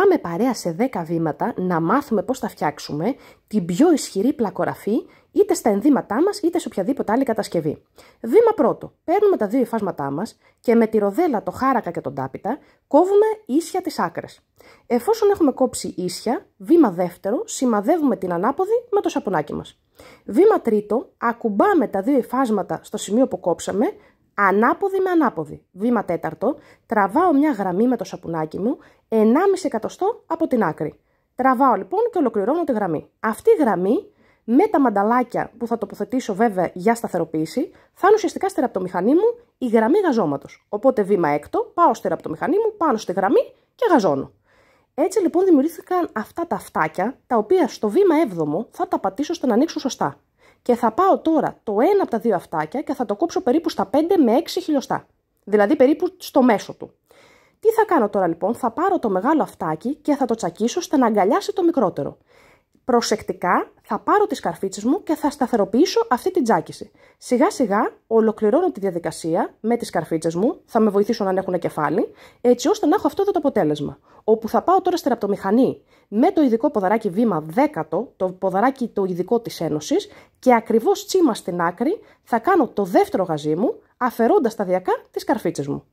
Πάμε παρέα σε 10 βήματα να μάθουμε πώς θα φτιάξουμε την πιο ισχυρή πλακοραφή είτε στα ενδύματά μας είτε σε οποιαδήποτε άλλη κατασκευή. Βήμα πρώτο. Παίρνουμε τα δύο υφάσματά μας και με τη ροδέλα, το χάρακα και τον τάπιτα κόβουμε ίσια τις άκρες. Εφόσον έχουμε κόψει ίσια, βήμα δεύτερο, σημαδεύουμε την ανάποδη με το σαπουνάκι μας. Βήμα τρίτο, ακουμπάμε τα δύο υφάσματα στο σημείο που κόψαμε Ανάποδη με ανάποδη. Βήμα τέταρτο. Τραβάω μια γραμμή με το σαπουνάκι μου 1,5 εκατοστό από την άκρη. Τραβάω λοιπόν και ολοκληρώνω τη γραμμή. Αυτή η γραμμή με τα μανταλάκια που θα τοποθετήσω βέβαια για σταθεροποίηση, θα είναι ουσιαστικά στη μου η γραμμή γαζώματος. Οπότε βήμα έκτο, πάω το μηχανή μου, πάνω στη γραμμή και γαζώνω. Έτσι λοιπόν δημιουργήθηκαν αυτά τα φτάκια, τα οποία στο βήμα 7 θα τα πατήσω ώστε να ανοίξουν σωστά. Και θα πάω τώρα το ένα από τα δύο αυτάκια και θα το κόψω περίπου στα 5 με 6 χιλιοστά. Δηλαδή περίπου στο μέσο του. Τι θα κάνω τώρα λοιπόν, θα πάρω το μεγάλο αυτάκι και θα το τσακίσω ώστε να αγκαλιάσει το μικρότερο. Προσεκτικά θα πάρω τις καρφίτσες μου και θα σταθεροποιήσω αυτή την τζάκιση. Σιγά σιγά ολοκληρώνω τη διαδικασία με τις καρφίτσες μου, θα με βοηθήσουν να έχουν κεφάλι, έτσι ώστε να έχω αυτό εδώ το αποτέλεσμα. Όπου θα πάω τώρα στη ραπτομηχανή με το ειδικό ποδαράκι βήμα 10, το ποδαράκι το ειδικό της Ένωσης και ακριβώς τσίμα στην άκρη θα κάνω το δεύτερο γαζί μου αφαιρώντας σταδιακά τις καρφίτσες μου.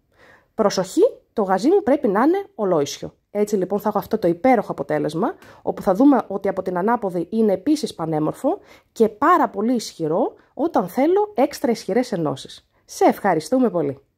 Προσοχή, το γαζί μου πρέπει να είναι ολόισιο. Έτσι λοιπόν θα έχω αυτό το υπέροχο αποτέλεσμα, όπου θα δούμε ότι από την ανάποδη είναι επίσης πανέμορφο και πάρα πολύ ισχυρό όταν θέλω έξτρα ισχυρές ενώσεις. Σε ευχαριστούμε πολύ.